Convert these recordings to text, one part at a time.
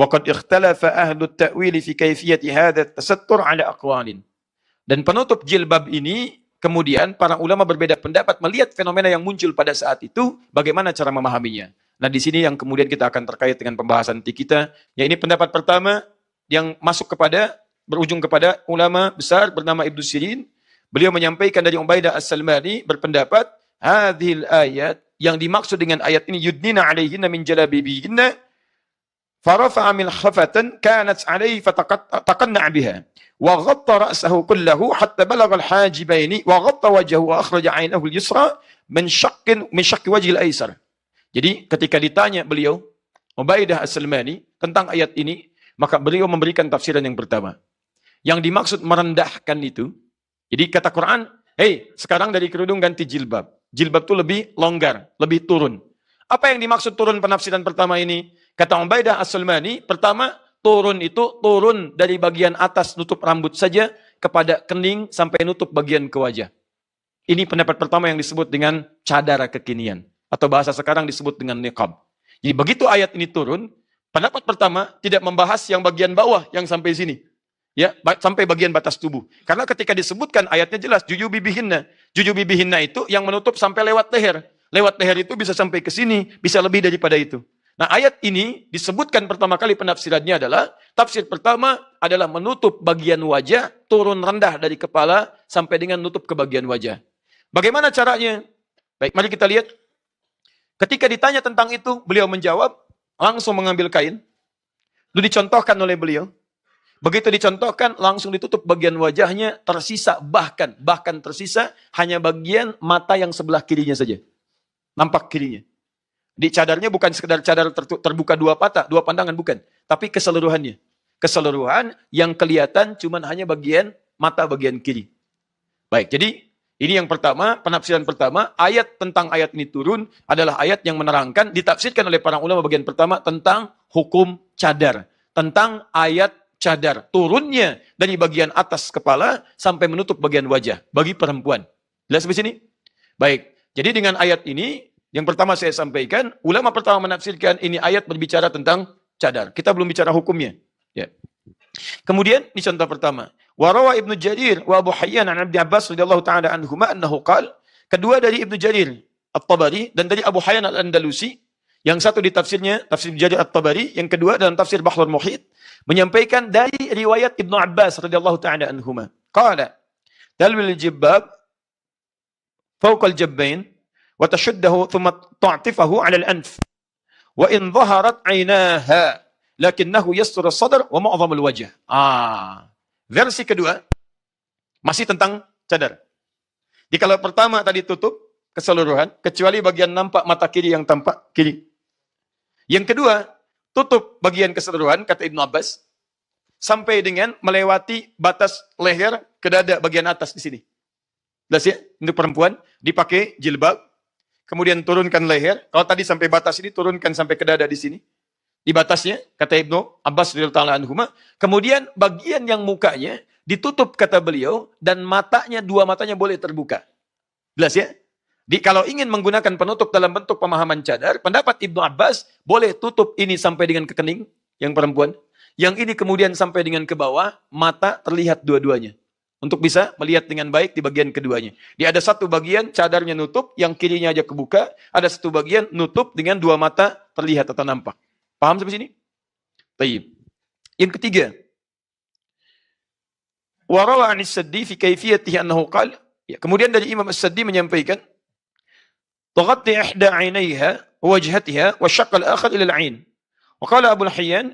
Waqad ikhtalafa ahlu ta'wili fi kaifiyati hadha tasattur ala aqwalin. Dan penutup jilbab ini kemudian para ulama berbeda pendapat melihat fenomena yang muncul pada saat itu bagaimana cara memahaminya. Nah, di sini yang kemudian kita akan terkait dengan pembahasan nanti kita. Ya ini pendapat pertama yang masuk kepada berujung kepada ulama besar bernama Ibnu Sirin. Beliau menyampaikan dari Ubaidah As-Salmani berpendapat hadhil ayat yang dimaksud dengan ayat ini yudnina alaihinna min jalabibihinna فرفع خفة كانت عليه فتقنع بها وغطى رأسه كله حتى بلغ الحاجبين وغطى وجهه وأخرج عينه اليسرى من شق من شق وجه الأيسر Jadi ketika ditanya beliau Ubaidah As-Salmani tentang ayat ini maka beliau memberikan tafsiran yang pertama. Yang dimaksud merendahkan itu jadi kata Quran, hey, sekarang dari kerudung ganti jilbab." Jilbab itu lebih longgar, lebih turun. Apa yang dimaksud turun penafsiran pertama ini? Kata Ubaidah As-Sulmani, pertama turun itu turun dari bagian atas nutup rambut saja kepada kening sampai nutup bagian ke wajah. Ini pendapat pertama yang disebut dengan cadara kekinian atau bahasa sekarang disebut dengan niqab. Jadi begitu ayat ini turun, pendapat pertama tidak membahas yang bagian bawah yang sampai sini. Ya, sampai bagian batas tubuh. Karena ketika disebutkan ayatnya jelas juju bibihinna. Juju bibihinna itu yang menutup sampai lewat leher. Lewat leher itu bisa sampai ke sini, bisa lebih daripada itu. Nah ayat ini disebutkan pertama kali penafsirannya adalah, tafsir pertama adalah menutup bagian wajah, turun rendah dari kepala sampai dengan nutup ke bagian wajah. Bagaimana caranya? Baik, mari kita lihat. Ketika ditanya tentang itu, beliau menjawab, langsung mengambil kain. Lalu dicontohkan oleh beliau. Begitu dicontohkan, langsung ditutup bagian wajahnya, tersisa bahkan, bahkan tersisa hanya bagian mata yang sebelah kirinya saja. Nampak kirinya. Di cadarnya bukan sekedar cadar terbuka dua patah, dua pandangan bukan, tapi keseluruhannya. Keseluruhan yang kelihatan cuma hanya bagian mata bagian kiri. Baik, jadi ini yang pertama, penafsiran pertama, ayat tentang ayat ini turun adalah ayat yang menerangkan, ditafsirkan oleh para ulama bagian pertama tentang hukum cadar. Tentang ayat cadar. Turunnya dari bagian atas kepala sampai menutup bagian wajah bagi perempuan. Jelas sampai sini? Baik. Jadi dengan ayat ini, yang pertama saya sampaikan, ulama pertama menafsirkan ini ayat berbicara tentang cadar. Kita belum bicara hukumnya. Ya. Kemudian ini contoh pertama. Warawa Ibnu Jarir wa Abu Hayyan an Abi Abbas radhiyallahu taala anhuma annahu qal kedua dari Ibnu Jarir At-Tabari dan dari Abu Hayyan Al-Andalusi yang satu di tafsirnya tafsir Jarir At-Tabari yang kedua dalam tafsir Bahrul Muhit menyampaikan dari riwayat Ibnu Abbas radhiyallahu taala anhuma qala dalil jibab fawqa al-jabbain وتشده ثم تعطفه على الأنف وإن ظهرت عيناها لكنه يسر الصدر ومعظم الوجه آه Versi kedua masih tentang cadar. jadi kalau pertama tadi tutup keseluruhan kecuali bagian nampak mata kiri yang tampak kiri. Yang kedua, tutup bagian keseluruhan kata Ibn Abbas sampai dengan melewati batas leher ke dada bagian atas di sini. Lihat ya? Untuk perempuan dipakai jilbab kemudian turunkan leher. Kalau tadi sampai batas ini, turunkan sampai ke dada di sini. Di batasnya, kata Ibnu Abbas ta'ala anhuma. Kemudian bagian yang mukanya ditutup kata beliau dan matanya, dua matanya boleh terbuka. Jelas ya? Di, kalau ingin menggunakan penutup dalam bentuk pemahaman cadar, pendapat Ibnu Abbas boleh tutup ini sampai dengan kekening yang perempuan. Yang ini kemudian sampai dengan ke bawah, mata terlihat dua-duanya. Untuk bisa melihat dengan baik di bagian keduanya. Dia ada satu bagian cadarnya nutup, yang kirinya aja kebuka. Ada satu bagian nutup dengan dua mata terlihat atau nampak. Paham sampai sini? Baik. Yang ketiga. Warawa anis sedih fi kaifiyatihi annahu qal. Ya, kemudian dari Imam As-Saddi menyampaikan. Tagatti ihda ainaiha wajhatiha wa syaqqa al-akhar ila al-ain. Wa qala Abu Hayyan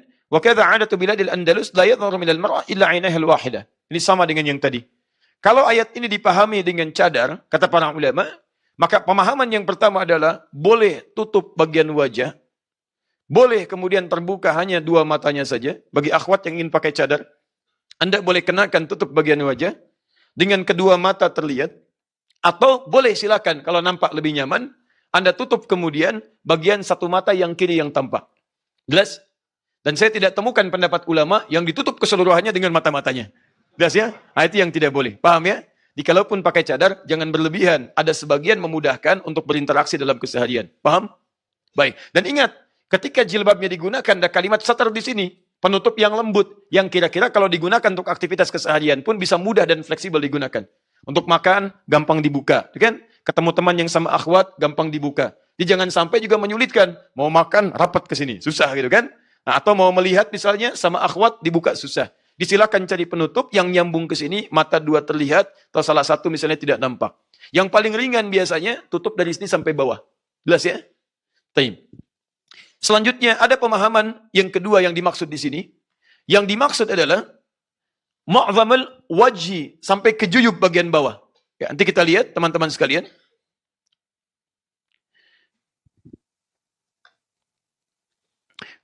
biladil Andalus la yadhharu min al mara illa إلا al wahidah ini sama dengan yang tadi. Kalau ayat ini dipahami dengan cadar, kata para ulama, maka pemahaman yang pertama adalah boleh tutup bagian wajah, boleh kemudian terbuka hanya dua matanya saja. Bagi akhwat yang ingin pakai cadar, Anda boleh kenakan tutup bagian wajah dengan kedua mata terlihat, atau boleh silakan kalau nampak lebih nyaman, Anda tutup kemudian bagian satu mata yang kiri yang tampak. Jelas? Dan saya tidak temukan pendapat ulama yang ditutup keseluruhannya dengan mata-matanya. Jelas ya? Nah, itu yang tidak boleh. Paham ya? Dikalaupun pakai cadar, jangan berlebihan. Ada sebagian memudahkan untuk berinteraksi dalam keseharian. Paham? Baik. Dan ingat, ketika jilbabnya digunakan, ada kalimat satar di sini. Penutup yang lembut. Yang kira-kira kalau digunakan untuk aktivitas keseharian pun bisa mudah dan fleksibel digunakan. Untuk makan, gampang dibuka. Ya kan? Ketemu teman yang sama akhwat, gampang dibuka. Jadi jangan sampai juga menyulitkan. Mau makan, rapat ke sini. Susah gitu kan? Nah, atau mau melihat misalnya sama akhwat, dibuka susah. Disilakan cari penutup yang nyambung ke sini, mata dua terlihat, atau salah satu misalnya tidak nampak. Yang paling ringan biasanya tutup dari sini sampai bawah. Jelas ya? Taim. Selanjutnya ada pemahaman yang kedua yang dimaksud di sini. Yang dimaksud adalah ma'zamul waji sampai ke bagian bawah. Ya, nanti kita lihat teman-teman sekalian.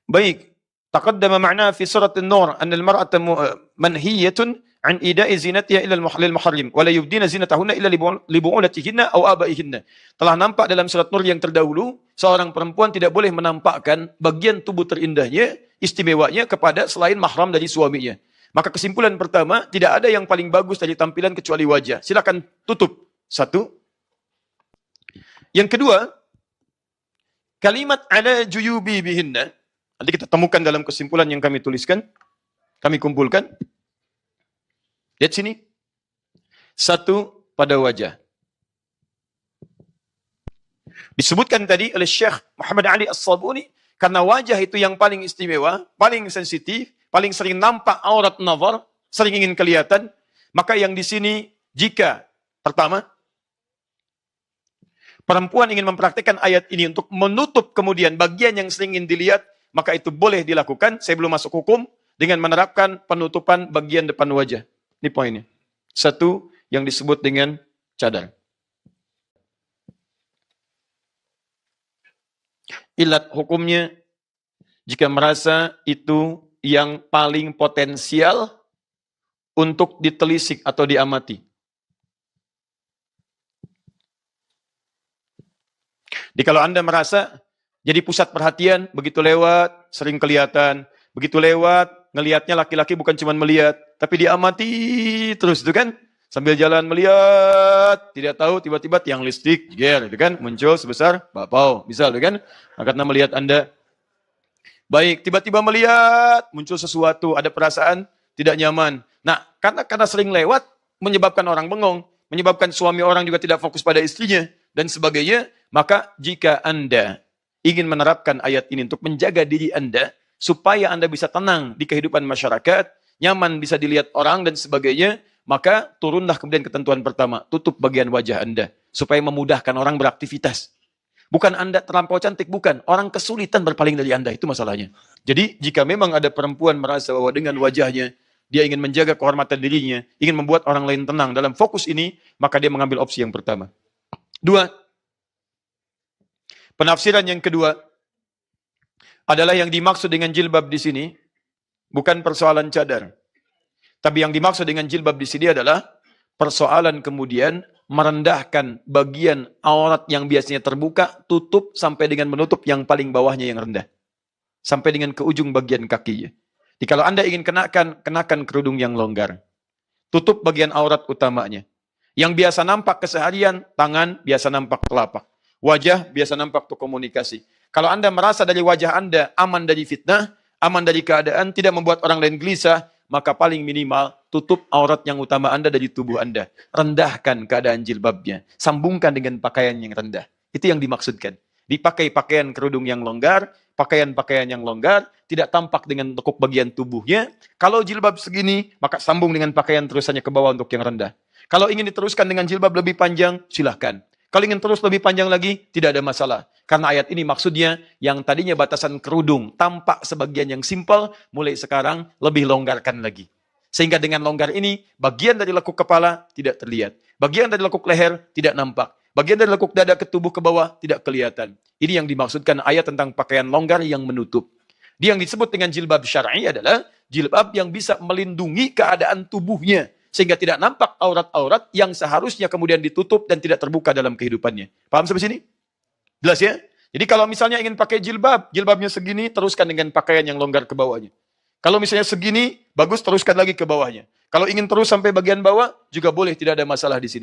Baik, تقدم ma'na في surat النور nur المرأة al عن manhiyatun زينتها إلى zinatiha ila al-muhallil muharrim wa la yubdina zinatahunna Telah nampak dalam surat Nur yang terdahulu seorang perempuan tidak boleh menampakkan bagian tubuh terindahnya istimewanya kepada selain mahram dari suaminya. Maka kesimpulan pertama, tidak ada yang paling bagus dari tampilan kecuali wajah. Silakan tutup. Satu. Yang kedua, kalimat ala juyubi bihinna Nanti kita temukan dalam kesimpulan yang kami tuliskan, kami kumpulkan. Lihat sini. Satu pada wajah. Disebutkan tadi oleh Syekh Muhammad Ali As-Sabuni karena wajah itu yang paling istimewa, paling sensitif, paling sering nampak aurat nazar, sering ingin kelihatan, maka yang di sini jika pertama perempuan ingin mempraktikkan ayat ini untuk menutup kemudian bagian yang sering ingin dilihat maka itu boleh dilakukan. Saya belum masuk hukum dengan menerapkan penutupan bagian depan wajah. Ini poinnya. Satu yang disebut dengan cadar. Ilat hukumnya jika merasa itu yang paling potensial untuk ditelisik atau diamati. Jadi kalau Anda merasa jadi pusat perhatian, begitu lewat, sering kelihatan. Begitu lewat, ngelihatnya laki-laki bukan cuma melihat, tapi diamati terus itu kan. Sambil jalan melihat, tidak tahu tiba-tiba tiang listrik, ger, itu kan muncul sebesar bapau, bisa, itu kan. Nah, karena melihat Anda. Baik, tiba-tiba melihat, muncul sesuatu, ada perasaan tidak nyaman. Nah, karena karena sering lewat menyebabkan orang bengong, menyebabkan suami orang juga tidak fokus pada istrinya dan sebagainya, maka jika Anda ingin menerapkan ayat ini untuk menjaga diri Anda supaya Anda bisa tenang di kehidupan masyarakat, nyaman bisa dilihat orang dan sebagainya, maka turunlah kemudian ketentuan pertama, tutup bagian wajah Anda supaya memudahkan orang beraktivitas. Bukan Anda terlampau cantik, bukan. Orang kesulitan berpaling dari Anda, itu masalahnya. Jadi jika memang ada perempuan merasa bahwa dengan wajahnya, dia ingin menjaga kehormatan dirinya, ingin membuat orang lain tenang dalam fokus ini, maka dia mengambil opsi yang pertama. Dua, Penafsiran yang kedua adalah yang dimaksud dengan jilbab di sini bukan persoalan cadar. Tapi yang dimaksud dengan jilbab di sini adalah persoalan kemudian merendahkan bagian aurat yang biasanya terbuka, tutup sampai dengan menutup yang paling bawahnya yang rendah. Sampai dengan ke ujung bagian kakinya. Jadi kalau Anda ingin kenakan, kenakan kerudung yang longgar. Tutup bagian aurat utamanya. Yang biasa nampak keseharian, tangan biasa nampak telapak. Wajah biasa nampak untuk komunikasi. Kalau Anda merasa dari wajah Anda aman dari fitnah, aman dari keadaan, tidak membuat orang lain gelisah, maka paling minimal tutup aurat yang utama Anda dari tubuh Anda. Rendahkan keadaan jilbabnya. Sambungkan dengan pakaian yang rendah. Itu yang dimaksudkan. Dipakai pakaian kerudung yang longgar, pakaian-pakaian yang longgar, tidak tampak dengan tekuk bagian tubuhnya. Kalau jilbab segini, maka sambung dengan pakaian terusannya ke bawah untuk yang rendah. Kalau ingin diteruskan dengan jilbab lebih panjang, silahkan. Kalau ingin terus lebih panjang lagi, tidak ada masalah. Karena ayat ini maksudnya yang tadinya batasan kerudung tampak sebagian yang simpel, mulai sekarang lebih longgarkan lagi. Sehingga dengan longgar ini, bagian dari lekuk kepala tidak terlihat. Bagian dari lekuk leher tidak nampak. Bagian dari lekuk dada ke tubuh ke bawah tidak kelihatan. Ini yang dimaksudkan ayat tentang pakaian longgar yang menutup. Dia yang disebut dengan jilbab syar'i adalah jilbab yang bisa melindungi keadaan tubuhnya sehingga tidak nampak aurat-aurat yang seharusnya kemudian ditutup dan tidak terbuka dalam kehidupannya. Paham sampai sini? Jelas ya? Jadi kalau misalnya ingin pakai jilbab, jilbabnya segini, teruskan dengan pakaian yang longgar ke bawahnya. Kalau misalnya segini, bagus teruskan lagi ke bawahnya. Kalau ingin terus sampai bagian bawah, juga boleh tidak ada masalah di sini.